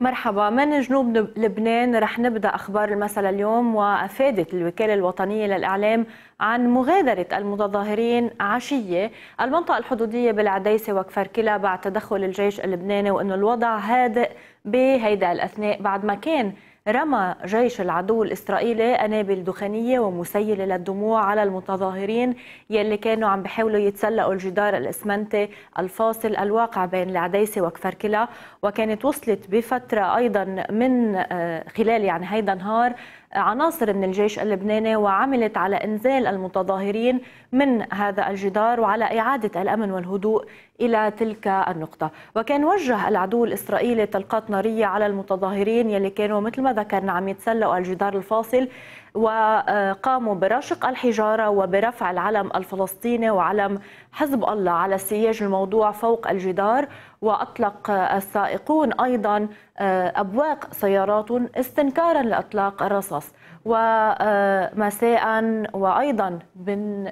مرحبا من جنوب لبنان رح نبدا اخبار المسألة اليوم وافادت الوكاله الوطنيه للاعلام عن مغادره المتظاهرين عشيه المنطقه الحدوديه بالعديسه وكفر كلا بعد تدخل الجيش اللبناني وانه الوضع هادئ بهيدا الاثناء بعد ما كان رمى جيش العدو الإسرائيلي قنابل دخانية ومسيلة للدموع على المتظاهرين يلي كانوا عم بحاولوا يتسلقوا الجدار الإسمنتي الفاصل الواقع بين العديسة وكفر وكانت وصلت بفترة أيضا من آه، خلال يعني هيدا النهار عناصر من الجيش اللبناني وعملت على إنزال المتظاهرين من هذا الجدار وعلى إعادة الأمن والهدوء إلى تلك النقطة وكان وجه العدو الإسرائيلي طلقات نارية على المتظاهرين يلي كانوا مثل ما ذكرنا عم يتسلقوا الجدار الفاصل وقاموا برشق الحجارة وبرفع العلم الفلسطيني وعلم حزب الله على السياج الموضوع فوق الجدار وأطلق السائقون أيضا آه، أبواق سيارات استنكارا لإطلاق الرصاص ومساء وأيضا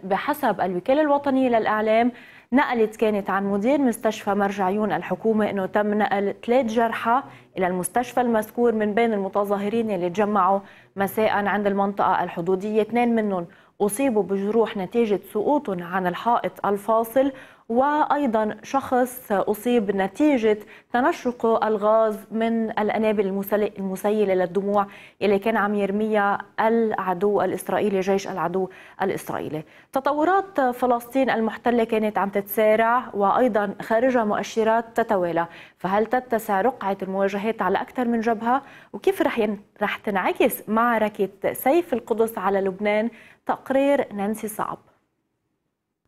بحسب الوكالة الوطنية للإعلام نقلت كانت عن مدير مستشفى مرجعيون الحكومة أنه تم نقل ثلاث جرحى إلى المستشفى المذكور من بين المتظاهرين اللي تجمعوا مساء عند المنطقة الحدودية اثنين منهم أصيبوا بجروح نتيجة سقوط عن الحائط الفاصل وأيضا شخص أصيب نتيجة تنشق الغاز من الأنابل المسيلة للدموع اللي كان عم يرميها العدو الإسرائيلي جيش العدو الإسرائيلي تطورات فلسطين المحتلة كانت عم تتسارع وأيضا خارجها مؤشرات تتوالى فهل تتسع رقعة المواجهات على أكثر من جبهة وكيف رح, ين... رح تنعكس معركة سيف القدس على لبنان تقرير نانسي صعب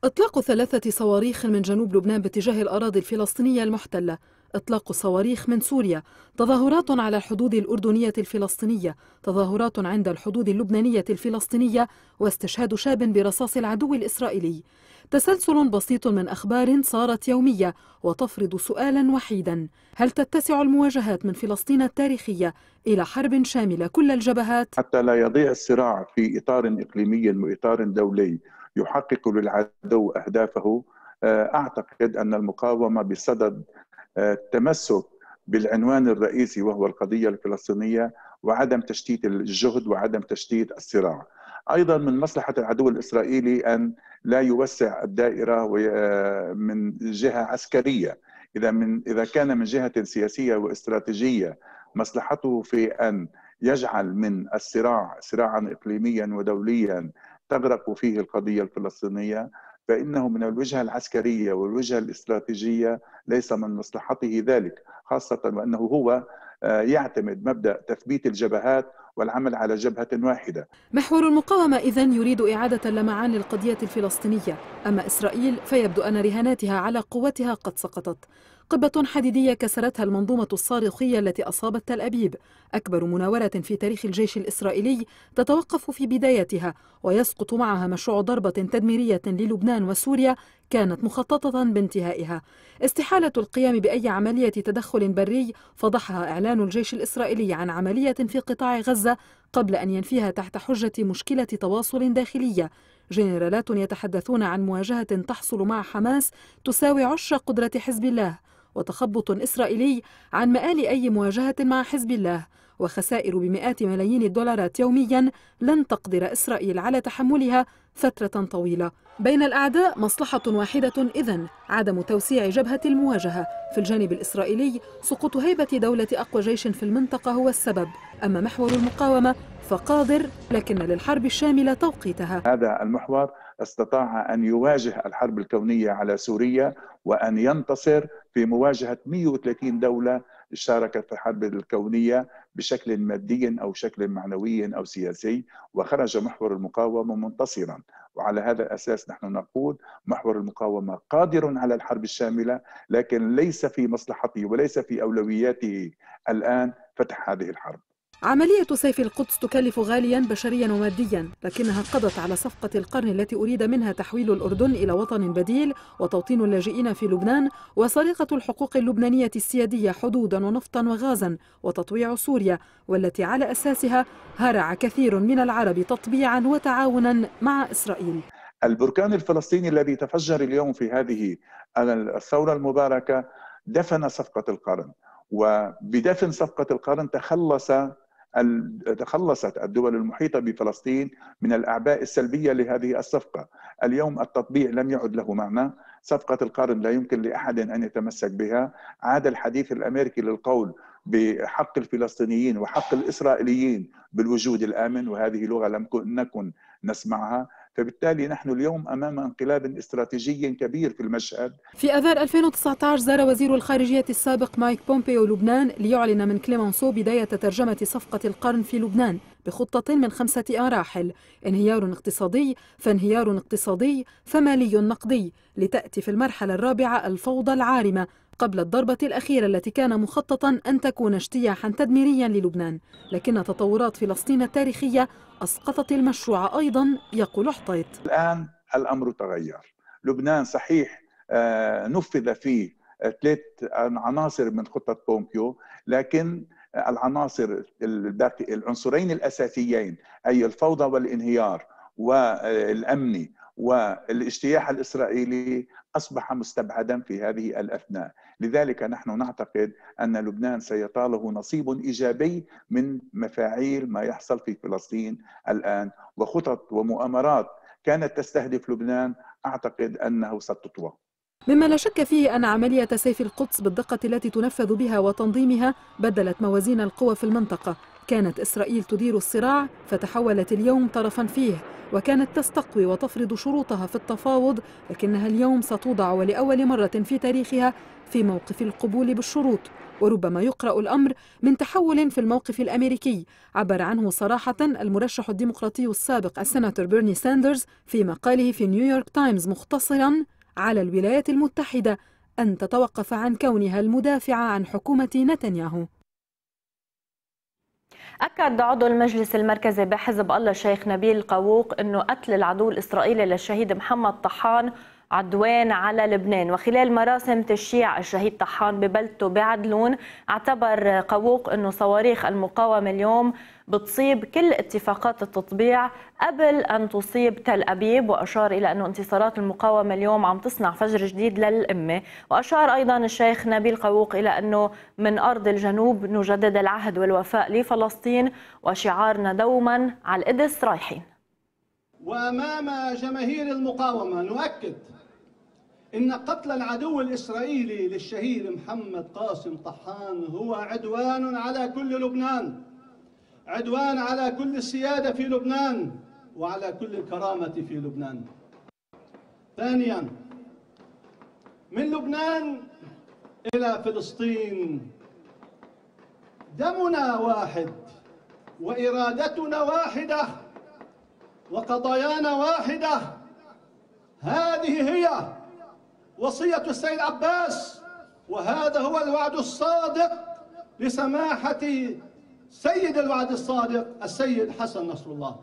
إطلاق ثلاثة صواريخ من جنوب لبنان باتجاه الأراضي الفلسطينية المحتلة إطلاق صواريخ من سوريا تظاهرات على الحدود الأردنية الفلسطينية تظاهرات عند الحدود اللبنانية الفلسطينية واستشهاد شاب برصاص العدو الإسرائيلي تسلسل بسيط من أخبار صارت يومية وتفرض سؤالا وحيدا هل تتسع المواجهات من فلسطين التاريخية إلى حرب شاملة كل الجبهات؟ حتى لا يضيع الصراع في إطار إقليمي وإطار دولي يحقق للعدو اهدافه آه، اعتقد ان المقاومه بصدد التمسك آه، بالعنوان الرئيسي وهو القضيه الفلسطينيه وعدم تشتيت الجهد وعدم تشتيت الصراع. ايضا من مصلحه العدو الاسرائيلي ان لا يوسع الدائره آه، من جهه عسكريه، اذا من اذا كان من جهه سياسيه واستراتيجيه مصلحته في ان يجعل من الصراع صراعا اقليميا ودوليا تغرق فيه القضية الفلسطينية فإنه من الوجهة العسكرية والوجهة الاستراتيجية ليس من مصلحته ذلك خاصة وأنه هو آه، يعتمد مبدأ تثبيت الجبهات والعمل على جبهة واحدة محور المقاومة إذا يريد إعادة اللمعان للقضية الفلسطينية أما إسرائيل فيبدو أن رهاناتها على قوتها قد سقطت قبة حديدية كسرتها المنظومة الصاروخية التي أصابت تل أبيب أكبر مناورة في تاريخ الجيش الإسرائيلي تتوقف في بدايتها ويسقط معها مشروع ضربة تدميرية للبنان وسوريا كانت مخططة بانتهائها استحالة القيام بأي عملية تدخل بري فضحها إعلان الجيش الإسرائيلي عن عملية في قطاع غزة قبل أن ينفيها تحت حجة مشكلة تواصل داخلية جنرالات يتحدثون عن مواجهة تحصل مع حماس تساوي عشر قدرة حزب الله وتخبط إسرائيلي عن مآل أي مواجهة مع حزب الله وخسائر بمئات ملايين الدولارات يوميا لن تقدر إسرائيل على تحملها فترة طويلة بين الأعداء مصلحة واحدة إذن عدم توسيع جبهة المواجهة في الجانب الإسرائيلي سقوط هيبة دولة أقوى جيش في المنطقة هو السبب أما محور المقاومة فقادر لكن للحرب الشاملة توقيتها هذا المحور استطاع أن يواجه الحرب الكونية على سوريا وأن ينتصر في مواجهة 130 دولة شاركت في الحرب الكونية بشكل مادي او شكل معنوي او سياسي وخرج محور المقاومه منتصرا وعلى هذا الاساس نحن نقول محور المقاومه قادر على الحرب الشامله لكن ليس في مصلحته وليس في اولوياته الان فتح هذه الحرب عملية سيف القدس تكلف غاليا بشريا وماديا لكنها قضت على صفقة القرن التي أريد منها تحويل الأردن إلى وطن بديل وتوطين اللاجئين في لبنان وسرقة الحقوق اللبنانية السيادية حدودا ونفطا وغازا وتطويع سوريا والتي على أساسها هرع كثير من العرب تطبيعا وتعاونا مع إسرائيل البركان الفلسطيني الذي تفجر اليوم في هذه الثورة المباركة دفن صفقة القرن وبدفن صفقة القرن تخلص تخلصت الدول المحيطة بفلسطين من الأعباء السلبية لهذه الصفقة اليوم التطبيع لم يعد له معنى صفقة القرن لا يمكن لأحد أن يتمسك بها عاد الحديث الأمريكي للقول بحق الفلسطينيين وحق الإسرائيليين بالوجود الآمن وهذه لغة لم نكن نسمعها فبالتالي نحن اليوم امام انقلاب استراتيجي كبير في المشهد في اذار 2019 زار وزير الخارجيه السابق مايك بومبيو لبنان ليعلن من كليمانسو بدايه ترجمه صفقه القرن في لبنان بخطة من خمسة مراحل انهيار اقتصادي فانهيار اقتصادي فمالي نقدي لتأتي في المرحلة الرابعة الفوضى العارمة قبل الضربة الأخيرة التي كان مخططا أن تكون اجتياحا تدميريا للبنان لكن تطورات فلسطين التاريخية أسقطت المشروع أيضا يقول حطيت الآن الأمر تغير لبنان صحيح آه، نفذ فيه ثلاث عناصر من خطة بومبيو لكن العناصر الباقي العنصرين الأساسيين أي الفوضى والانهيار والأمني والاجتياح الإسرائيلي أصبح مستبعدا في هذه الأثناء لذلك نحن نعتقد أن لبنان سيطاله نصيب إيجابي من مفاعيل ما يحصل في فلسطين الآن وخطط ومؤامرات كانت تستهدف لبنان أعتقد أنه ستطوى مما لا شك فيه أن عملية سيف القدس بالدقة التي تنفذ بها وتنظيمها بدلت موازين القوى في المنطقة كانت إسرائيل تدير الصراع فتحولت اليوم طرفا فيه وكانت تستقوي وتفرض شروطها في التفاوض لكنها اليوم ستوضع ولأول مرة في تاريخها في موقف القبول بالشروط وربما يقرأ الأمر من تحول في الموقف الأمريكي عبر عنه صراحة المرشح الديمقراطي السابق السناتور بيرني ساندرز في مقاله في نيويورك تايمز مختصرا على الولايات المتحدة أن تتوقف عن كونها المدافعة عن حكومة نتنياهو أكد عضو المجلس المركزي بحزب الله الشيخ نبيل قووق أنه قتل العدو الإسرائيلي للشهيد محمد طحان عدوان على لبنان وخلال مراسم تشييع الشهيد طحان ببلدته بعدلون اعتبر قووق أنه صواريخ المقاومة اليوم بتصيب كل اتفاقات التطبيع قبل أن تصيب تل أبيب وأشار إلى أن انتصارات المقاومة اليوم عم تصنع فجر جديد للأمة وأشار أيضا الشيخ نبيل قووق إلى أنه من أرض الجنوب نجدد العهد والوفاء لفلسطين وشعارنا دوما على القدس رايحين وأمام جماهير المقاومة نؤكد إن قتل العدو الإسرائيلي للشهيد محمد قاسم طحان هو عدوان على كل لبنان عدوان على كل السيادة في لبنان وعلى كل الكرامة في لبنان ثانيا من لبنان إلى فلسطين دمنا واحد وإرادتنا واحدة وقضايانا واحدة هذه هي وصية السيد عباس وهذا هو الوعد الصادق لسماحة سيد الوعد الصادق السيد حسن نصر الله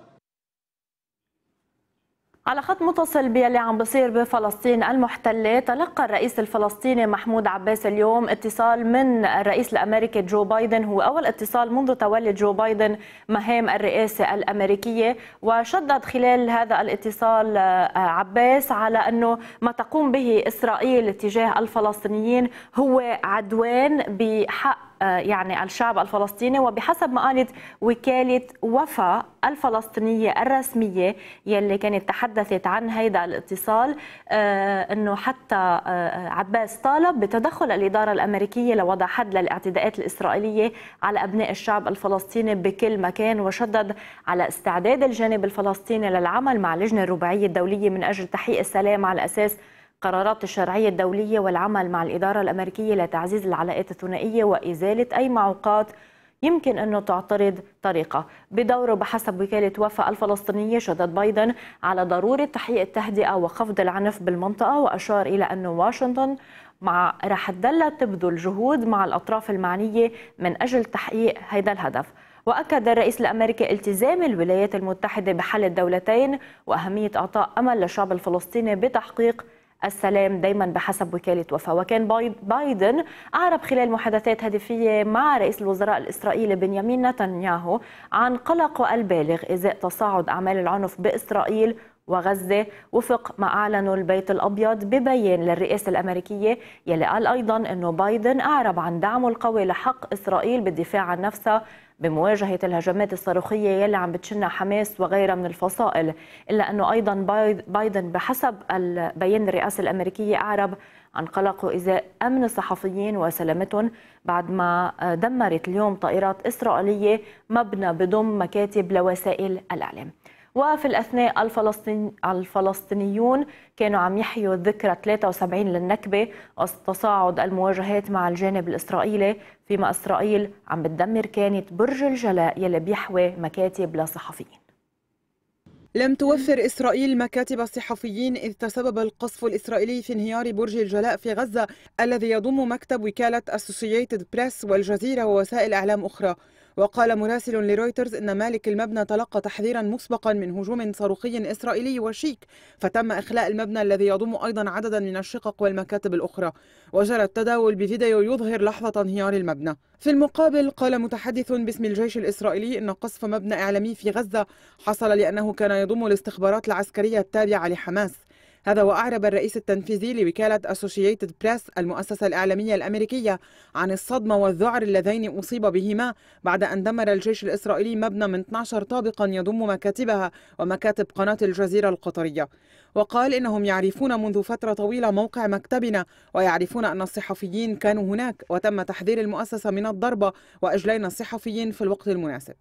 على خط متصل باللي عم بصير بفلسطين المحتلة تلقى الرئيس الفلسطيني محمود عباس اليوم اتصال من الرئيس الأمريكي جو بايدن هو أول اتصال منذ تولي جو بايدن مهام الرئاسة الأمريكية وشدد خلال هذا الاتصال آه، عباس على أنه ما تقوم به إسرائيل تجاه الفلسطينيين هو عدوان بحق آه، يعني الشعب الفلسطيني وبحسب ما قالت وكالة وفا الفلسطينية الرسمية يلي كانت تحدثت عن هذا الاتصال آه، أنه حتى آه، عباس طالب بتدخل الإدارة الأمريكية لوضع حد للاعتداءات الإسرائيلية على أبناء الشعب الفلسطيني بكل مكان وشدد على استعداد الجانب الفلسطيني للعمل مع اللجنة الرباعية الدولية من أجل تحقيق السلام على أساس القرارات الشرعية الدولية والعمل مع الإدارة الأمريكية لتعزيز العلاقات الثنائية وإزالة أي معوقات يمكن أنه تعترض طريقة بدوره بحسب وكالة وفا الفلسطينية شدد بايدن على ضرورة تحقيق التهدئة وخفض العنف بالمنطقة وأشار إلى أن واشنطن مع رح تدلى تبذل جهود مع الأطراف المعنية من أجل تحقيق هذا الهدف وأكد الرئيس الأمريكي التزام الولايات المتحدة بحل الدولتين وأهمية إعطاء أمل للشعب الفلسطيني بتحقيق السلام دايما بحسب وكالة وفا وكان بايدن أعرب خلال محادثات هدفية مع رئيس الوزراء الإسرائيلي بنيامين نتنياهو عن قلقه البالغ إزاء تصاعد أعمال العنف بإسرائيل وغزة وفق ما أعلنه البيت الأبيض ببيان للرئاسة الأمريكية يلي قال أيضا أنه بايدن أعرب عن دعمه القوي لحق إسرائيل بالدفاع عن نفسها بمواجهة الهجمات الصاروخية يلي عم بتشنها حماس وغيرها من الفصائل إلا أنه أيضا بايدن بحسب بيان الرئاسة الأمريكية أعرب عن قلق إزاء أمن الصحفيين وسلامتهم بعد ما دمرت اليوم طائرات إسرائيلية مبنى بضم مكاتب لوسائل الإعلام وفي الأثناء الفلسطينيون كانوا عم يحيوا ذكرى 73 للنكبة وتصاعد المواجهات مع الجانب الإسرائيلي فيما إسرائيل عم بتدمر كانت برج الجلاء يلي بيحوي مكاتب لصحفيين لم توفر إسرائيل مكاتب صحفيين إذ تسبب القصف الإسرائيلي في انهيار برج الجلاء في غزة الذي يضم مكتب وكالة أسوسييتد بريس والجزيرة ووسائل أعلام أخرى وقال مراسل لرويترز أن مالك المبنى تلقى تحذيرا مسبقا من هجوم صاروخي إسرائيلي وشيك فتم إخلاء المبنى الذي يضم أيضا عددا من الشقق والمكاتب الأخرى وجرى التداول بفيديو يظهر لحظة انهيار المبنى في المقابل قال متحدث باسم الجيش الإسرائيلي أن قصف مبنى إعلامي في غزة حصل لأنه كان يضم الاستخبارات العسكرية التابعة لحماس هذا وأعرب الرئيس التنفيذي لوكالة أسوشيتد بريس المؤسسة الإعلامية الأمريكية عن الصدمة والذعر اللذين أصيب بهما بعد أن دمر الجيش الإسرائيلي مبنى من 12 طابقا يضم مكاتبها ومكاتب قناة الجزيرة القطرية وقال إنهم يعرفون منذ فترة طويلة موقع مكتبنا ويعرفون أن الصحفيين كانوا هناك وتم تحذير المؤسسة من الضربة وإجلينا الصحفيين في الوقت المناسب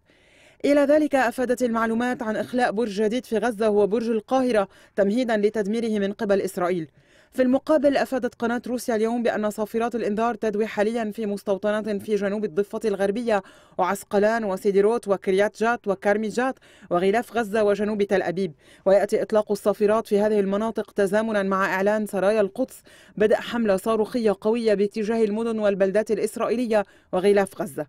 إلى ذلك أفادت المعلومات عن إخلاء برج جديد في غزة هو برج القاهرة تمهيدا لتدميره من قبل إسرائيل في المقابل أفادت قناة روسيا اليوم بأن صافرات الإنذار تدوي حاليا في مستوطنات في جنوب الضفة الغربية وعسقلان وسيدروت وكريات جات وكارمي جات وغلاف غزة وجنوب تل أبيب ويأتي إطلاق الصافرات في هذه المناطق تزامنا مع إعلان سرايا القدس بدأ حملة صاروخية قوية باتجاه المدن والبلدات الإسرائيلية وغلاف غزة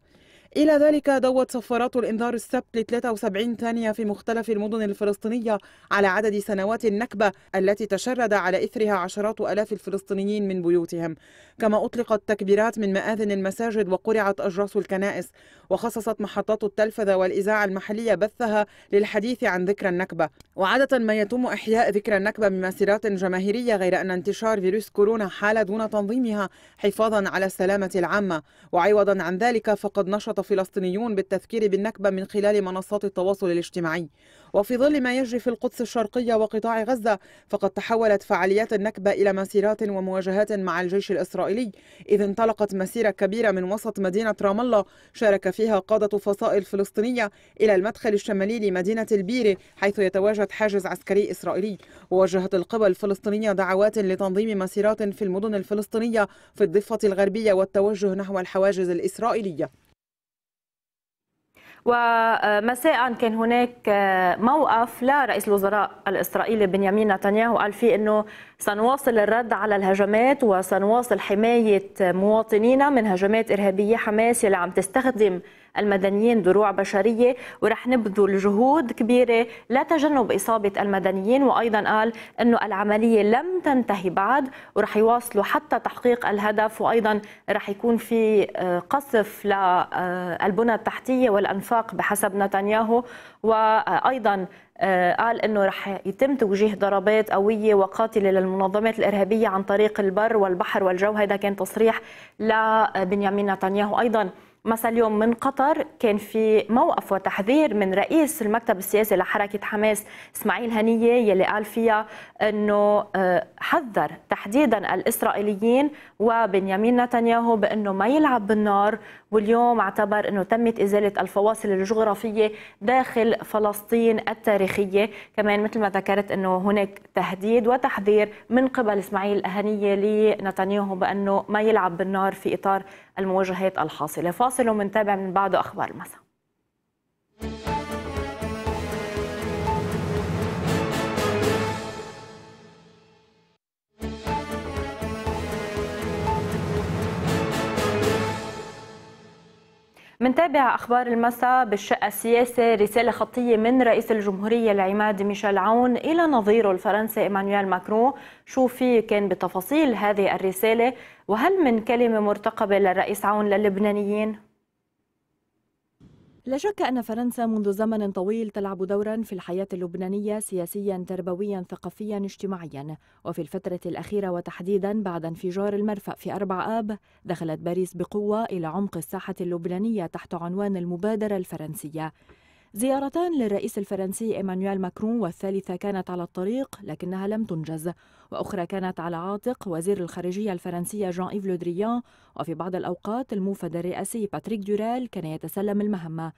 إلى ذلك دوت صفارات الإنذار السبت ل 73 ثانية في مختلف المدن الفلسطينية على عدد سنوات النكبة التي تشرد على إثرها عشرات ألاف الفلسطينيين من بيوتهم كما أطلقت تكبيرات من مآذن المساجد وقرعت أجراس الكنائس وخصصت محطات التلفزة والإذاعة المحلية بثها للحديث عن ذكرى النكبة وعادة ما يتم إحياء ذكرى النكبة بمسيرات جماهيرية غير أن انتشار فيروس كورونا حال دون تنظيمها حفاظا على السلامة العامة وعوضا عن ذلك فقد نشط الفلسطينيون بالتذكير بالنكبة من خلال منصات التواصل الاجتماعي وفي ظل ما يجري في القدس الشرقية وقطاع غزة فقد تحولت فعاليات النكبة إلى مسيرات ومواجهات مع الجيش الإسرائيلي إذ انطلقت مسيرة كبيرة من وسط مدينة رام الله شارك فيها قادة فصائل فلسطينية إلى المدخل الشمالي لمدينة البيرة حيث يتواجد حاجز عسكري إسرائيلي ووجهت القوى الفلسطينية دعوات لتنظيم مسيرات في المدن الفلسطينية في الضفة الغربية والتوجه نحو الحواجز الإسرائيلية ومساء كان هناك آه، موقف لرئيس الوزراء الإسرائيلي بنيامين نتنياهو قال فيه أنه سنواصل الرد على الهجمات وسنواصل حماية مواطنينا من هجمات إرهابية حماس اللي عم تستخدم المدنيين دروع بشرية ورح نبذل جهود كبيرة لتجنب إصابة المدنيين وأيضا قال أنه العملية لم تنتهي بعد ورح يواصلوا حتى تحقيق الهدف وأيضا رح يكون في آه، قصف للبنى آه، التحتية والأنفاق بحسب نتنياهو وأيضا آه، قال انه رح يتم توجيه ضربات قويه وقاتله للمنظمات الارهابيه عن طريق البر والبحر والجو هذا كان تصريح لبنيامين نتنياهو ايضا مساء اليوم من قطر كان في موقف وتحذير من رئيس المكتب السياسي لحركة حماس اسماعيل هنية يلي قال فيها أنه آه، حذر تحديدا الإسرائيليين وبنيامين نتنياهو بأنه ما يلعب بالنار واليوم اعتبر أنه تمت إزالة الفواصل الجغرافية داخل فلسطين التاريخية كمان مثل ما ذكرت أنه هناك تهديد وتحذير من قبل إسماعيل الاهنيه لنتنياهو بأنه ما يلعب بالنار في إطار المواجهات الحاصلة فاصل ومنتابع من بعده أخبار المساء منتابع أخبار المساء بالشقة السياسة رسالة خطية من رئيس الجمهورية العماد ميشيل عون إلى نظيره الفرنسي إيمانويل ماكرون شو في كان بتفاصيل هذه الرسالة وهل من كلمة مرتقبة للرئيس عون للبنانيين؟ لا شك أن فرنسا منذ زمن طويل تلعب دورا في الحياة اللبنانية سياسيا تربويا ثقافيا اجتماعيا وفي الفترة الأخيرة وتحديدا بعد انفجار المرفأ في أربع آب دخلت باريس بقوة إلى عمق الساحة اللبنانية تحت عنوان المبادرة الفرنسية زيارتان للرئيس الفرنسي إيمانويل ماكرون والثالثة كانت على الطريق لكنها لم تنجز وأخرى كانت على عاتق وزير الخارجية الفرنسية جان إيف لودريان وفي بعض الأوقات الموفد الرئاسي باتريك دورال كان يتسلم المهمة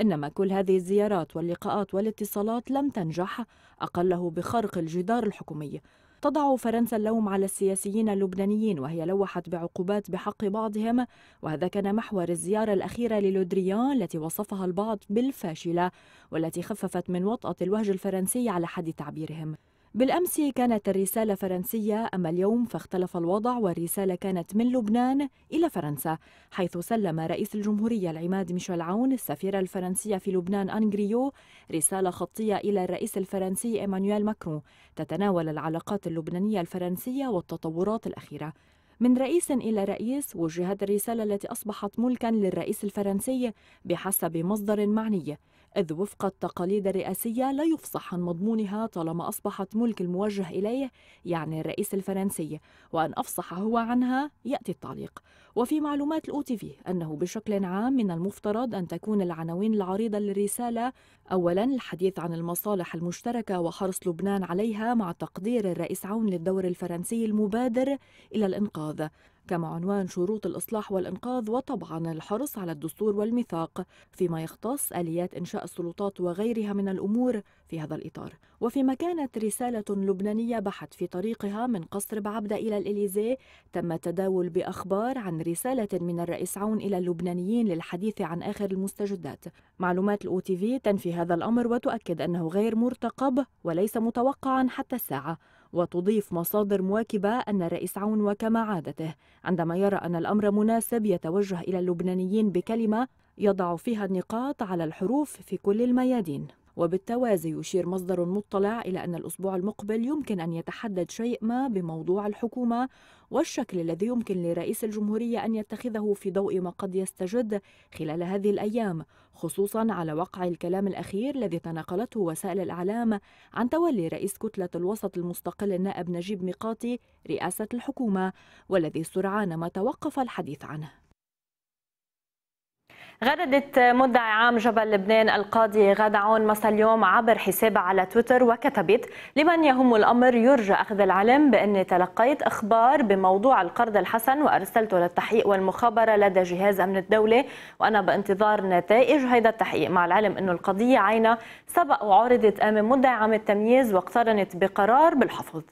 إنما كل هذه الزيارات واللقاءات والاتصالات لم تنجح أقله بخرق الجدار الحكومي تضع فرنسا اللوم على السياسيين اللبنانيين وهي لوحت بعقوبات بحق بعضهم وهذا كان محور الزيارة الأخيرة للودريان التي وصفها البعض بالفاشلة والتي خففت من وطأة الوهج الفرنسي على حد تعبيرهم بالأمس كانت الرسالة فرنسية أما اليوم فاختلف الوضع والرسالة كانت من لبنان إلى فرنسا حيث سلم رئيس الجمهورية العماد ميشيل عون السفيرة الفرنسية في لبنان أنغريو رسالة خطية إلى الرئيس الفرنسي إيمانويل ماكرون تتناول العلاقات اللبنانية الفرنسية والتطورات الأخيرة من رئيس إلى رئيس وجهت الرسالة التي أصبحت ملكا للرئيس الفرنسي بحسب مصدر معني إذ وفق التقاليد الرئاسية لا يفصح عن مضمونها طالما أصبحت ملك الموجه إليه يعني الرئيس الفرنسي وأن أفصح هو عنها يأتي التعليق وفي معلومات الأوتي في أنه بشكل عام من المفترض أن تكون العناوين العريضة للرسالة أولا الحديث عن المصالح المشتركة وحرص لبنان عليها مع تقدير الرئيس عون للدور الفرنسي المبادر إلى الإنقاذ كما عنوان شروط الإصلاح والإنقاذ وطبعا الحرص على الدستور والميثاق فيما يختص آليات إنشاء السلطات وغيرها من الأمور في هذا الإطار وفيما كانت رسالة لبنانية بحت في طريقها من قصر بعبدة إلى الإليزيه تم التداول بأخبار عن رسالة من الرئيس عون إلى اللبنانيين للحديث عن آخر المستجدات معلومات الأو تي في تنفي هذا الأمر وتؤكد أنه غير مرتقب وليس متوقعا حتى الساعة وتضيف مصادر مواكبة أن الرئيس عون وكما عادته عندما يرى أن الأمر مناسب يتوجه إلى اللبنانيين بكلمة يضع فيها النقاط على الحروف في كل الميادين وبالتوازي يشير مصدر مطلع إلى أن الأسبوع المقبل يمكن أن يتحدد شيء ما بموضوع الحكومة والشكل الذي يمكن لرئيس الجمهورية أن يتخذه في ضوء ما قد يستجد خلال هذه الأيام خصوصا على وقع الكلام الأخير الذي تناقلته وسائل الإعلام عن تولي رئيس كتلة الوسط المستقل النائب نجيب ميقاتي رئاسة الحكومة والذي سرعان ما توقف الحديث عنه غردت مدعي عام جبل لبنان القاضي غدعون مساء اليوم عبر حسابها على تويتر وكتبت لمن يهم الأمر يرجى أخذ العلم بأني تلقيت أخبار بموضوع القرض الحسن وأرسلته للتحقيق والمخابرة لدى جهاز أمن الدولة وأنا بانتظار نتائج هذا التحقيق مع العلم انه القضية عينها سبق وعرضت أمام مدعي عام التمييز واقترنت بقرار بالحفظ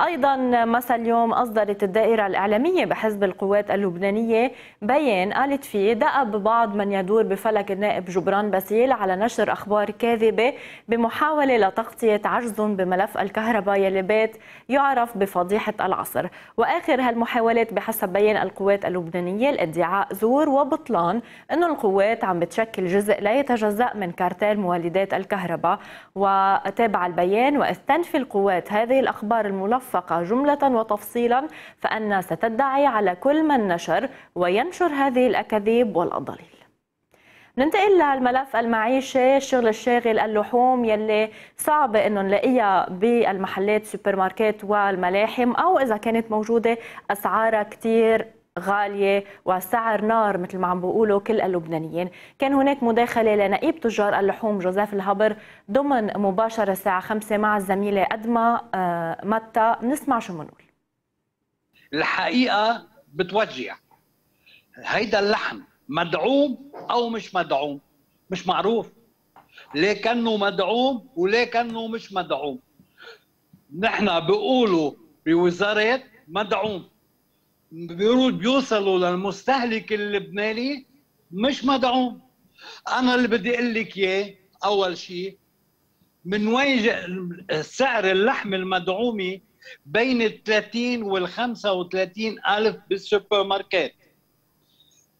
ايضا مساء اليوم اصدرت الدائره الاعلاميه بحزب القوات اللبنانيه بيان قالت فيه دأب بعض من يدور بفلك النائب جبران باسيل على نشر اخبار كاذبه بمحاوله لتغطيه عجز بملف الكهرباء يلي بات يعرف بفضيحه العصر واخر هالمحاولات بحسب بيان القوات اللبنانيه الادعاء زور وبطلان انه القوات عم بتشكل جزء لا يتجزا من كارتيل مولدات الكهرباء وتابع البيان واستنفي القوات هذه الاخبار الملخصه مرفقة جملة وتفصيلا فأن ستدعي على كل من نشر وينشر هذه الأكاذيب والأضليل ننتقل للملف المعيشة الشغل الشاغل اللحوم يلي صعب انه نلاقيها بالمحلات سوبر ماركت والملاحم او اذا كانت موجوده اسعارها كتير غالية وسعر نار مثل ما عم بيقولوا كل اللبنانيين كان هناك مداخلة لنقيب تجار اللحوم جوزيف الهبر ضمن مباشرة الساعة 5 مع الزميلة أدما آه، متى نسمع شو منقول الحقيقة بتوجع هيدا اللحم مدعوم أو مش مدعوم مش معروف ليه كانه مدعوم وليه كانه مش مدعوم نحن بيقولوا بوزارة مدعوم بيوصلوا للمستهلك اللبناني مش مدعوم انا اللي بدي اقول لك اياه اول شيء من وين سعر اللحم المدعومه بين ال 30 وال 35 الف بالسوبر ماركت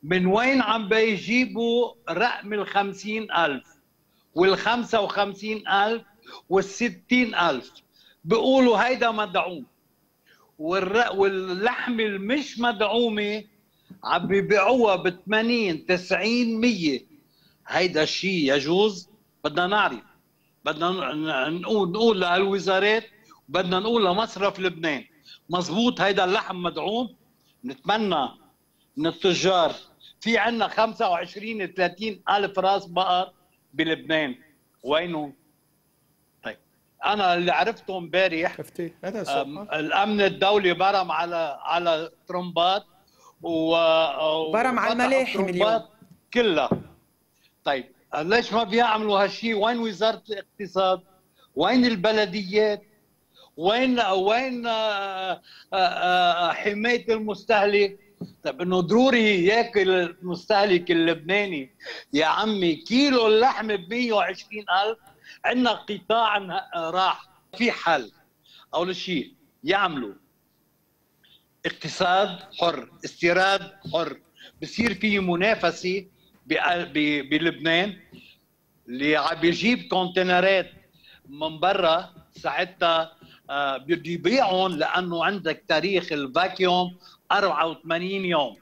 من وين عم بيجيبوا رقم ال 50 الف وال 55 الف وال 60 الف بيقولوا هيدا مدعوم واللحم واللحمه المش مدعومه عم بيبيعوها ب 80 90 100 هيدا الشيء يجوز بدنا نعرف بدنا نقول نقول لهالوزارات بدنا نقول لمصرف لبنان مزبوط هيدا اللحم مدعوم نتمنى من التجار في عندنا 25 30 الف راس بقر بلبنان وينهم انا اللي عرفته امبارح الامن الدولي برم على على ترمبات و برم على الملاحم اليوم كلها طيب ليش ما بيعملوا هالشيء وين وزاره الاقتصاد وين البلديات وين وين آه، آه، آه، حمايه المستهلك طيب انه ضروري ياكل المستهلك اللبناني يا عمي كيلو اللحم ب 120000 عندنا قطاع راح في حل اول شيء يعملوا اقتصاد حر استيراد حر بصير في منافسه بلبنان اللي عم بيجيب كونتينرات من برا ساعتها آه، بده يبيعهم لانه عندك تاريخ الفاكيوم 84 يوم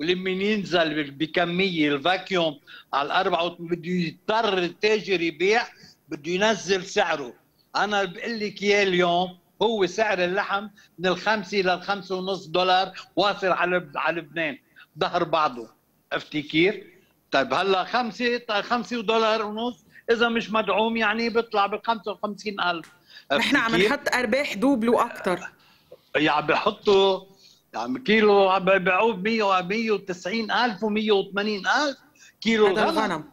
ولما ينزل بكميه الفاكيوم على 84 بده يضطر التاجر يبيع بده ينزل سعره انا بقول لك اياه اليوم هو سعر اللحم من الخمسة للخمسة ونص دولار واصل على على لبنان ظهر بعضه عرفتي كيف؟ طيب هلا خمسة طيب، خمسة ودولار ونص إذا مش مدعوم يعني بيطلع ب 55000 نحن عم نحط أرباح دوبل وأكثر يعني بحطوا يعني كيلو بيبيعوه ب 100 190 ألف و 180 ألف كيلو هذا الغنم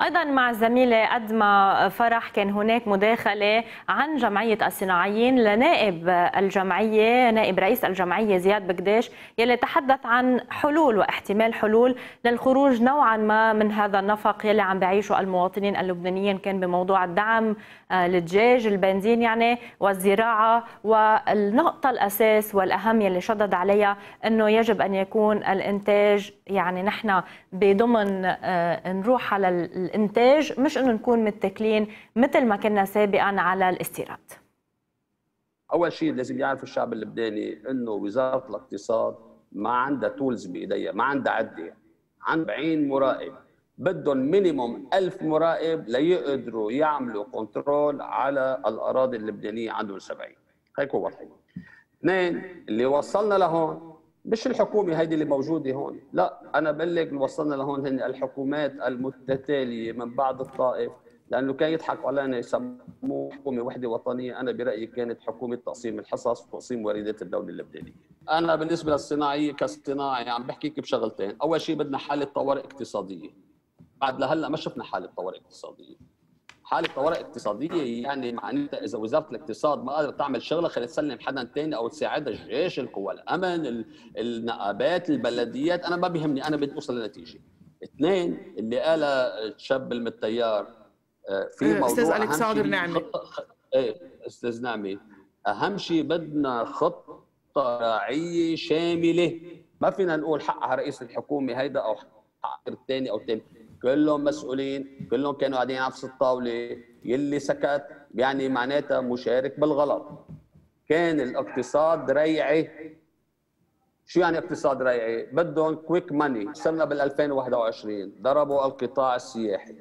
ايضا مع الزميله ادمى فرح كان هناك مداخله عن جمعيه الصناعيين لنائب الجمعيه نائب رئيس الجمعيه زياد بكداش يلي تحدث عن حلول واحتمال حلول للخروج نوعا ما من هذا النفق يلي عم بعيشه المواطنين اللبنانيين كان بموضوع الدعم آه، للدجاج البنزين يعني والزراعه والنقطه الاساس والاهم يلي شدد عليها انه يجب ان يكون الانتاج يعني نحن بضمن آه، نروح على الانتاج مش انه نكون متكلين مثل ما كنا سابقا على الاستيراد اول شيء لازم يعرف الشعب اللبناني انه وزاره الاقتصاد ما عندها تولز بايديها ما عندها عده عن 40 مراقب بدهم مينيموم 1000 مراقب ليقدروا يعملوا كنترول على الاراضي اللبنانيه عندهم 70 هيك هو اثنين اللي وصلنا لهون مش الحكومه هيدي اللي موجوده هون لا انا بقول لك وصلنا لهون هن الحكومات المتتاليه من بعد الطائف لانه كان يضحكوا علينا يسموه حكومه وحده وطنيه انا برايي كانت حكومه تقسيم الحصص وتقسيم واردات الدوله اللبنانيه انا بالنسبه للصناعيه كصناعي عم بحكيك بشغلتين اول شيء بدنا حاله طوارئ اقتصاديه بعد لهلا ما شفنا حاله طوارئ اقتصاديه حاله طوارئ اقتصاديه يعني معناتها اذا وزاره الاقتصاد ما قادره تعمل شغله خلي تسلم حدا ثاني او تساعدها الجيش، القوى الامن، النقابات، البلديات، انا ما بيهمني انا بدي اوصل لنتيجه. اثنين اللي قالها الشاب التيار آه، في إيه، موضوع استاذ الكسندر نعمي ايه استاذ نعمي اهم شيء بدنا خطه راعيه شامله ما فينا نقول حقها رئيس الحكومه هيدا او حق الثاني او الثالث كلهم مسؤولين كلهم كانوا قاعدين على نفس الطاوله يلي سكت يعني معناتها مشارك بالغلط كان الاقتصاد ريعي شو يعني اقتصاد ريعي؟ بدهم كويك ماني، صرنا بال 2021 ضربوا القطاع السياحي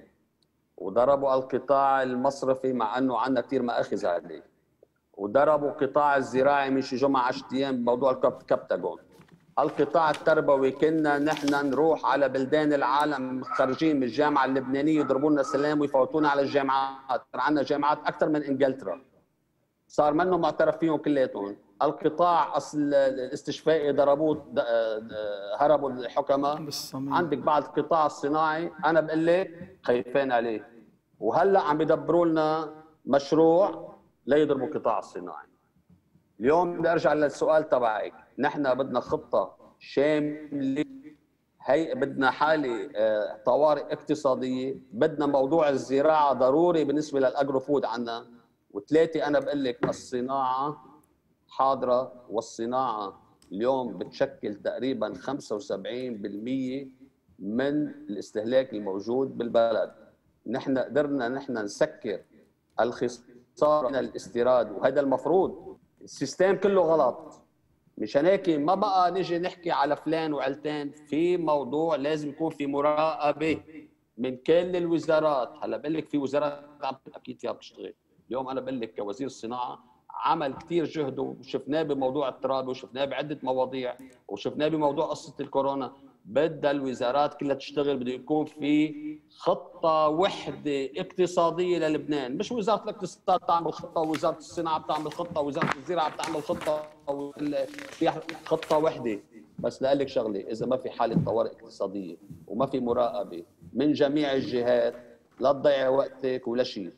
وضربوا القطاع المصرفي مع انه عندنا كثير مآخذ عليه وضربوا قطاع الزراعي من شي جمعه 10 ايام بموضوع الكابتاجون القطاع التربوي كنا نحن نروح على بلدان العالم خارجين من الجامعه اللبنانيه يضربوا لنا سلام ويفوتونا على الجامعات، صار عندنا جامعات اكثر من انجلترا. صار منه معترف فيهم كلياتهم، القطاع الاستشفائي ضربوه هربوا الحكماء عندك بعض القطاع الصناعي انا بقول لك خايفين عليه وهلا عم يدبروا لنا مشروع ليضربوا القطاع الصناعي اليوم بدي ارجع للسؤال تبعك نحن بدنا خطه شامله هي بدنا حاله آه، طوارئ اقتصاديه بدنا موضوع الزراعه ضروري بالنسبه للاجرو فود عندنا وثلاثه انا بقول لك الصناعه حاضره والصناعه اليوم بتشكل تقريبا 75% من الاستهلاك الموجود بالبلد نحن قدرنا نحن نسكر الخساره من الاستيراد وهذا المفروض السيستم كله غلط مشان هيك ما بقى نجي نحكي على فلان وعلتان في موضوع لازم يكون في مراقبه من كل الوزارات هلا بقول لك في وزارات عم اكيد فيها بتشتغل اليوم انا بقول لك كوزير الصناعه عمل كثير جهد وشفناه بموضوع الترابي وشفناه بعده مواضيع وشفناه بموضوع قصه الكورونا بدها الوزارات كلها تشتغل بده يكون في خطه وحده اقتصاديه للبنان مش وزاره الاقتصاد بتعمل خطه وزاره الصناعه بتعمل خطه وزاره الزراعه بتعمل خطه في خطه وحده بس لك شغله اذا ما في حاله طوارئ اقتصاديه وما في مراقبه من جميع الجهات لا تضيع وقتك ولا شيء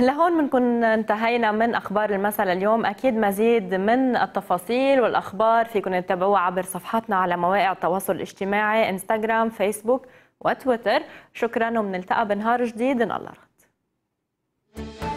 لهون منكن انتهينا من اخبار المساء اليوم اكيد مزيد من التفاصيل والاخبار فيكم تتابعوها عبر صفحاتنا على مواقع التواصل الاجتماعي انستغرام فيسبوك وتويتر شكرا وبنلتقى بنهار جديد ان الله رحمه.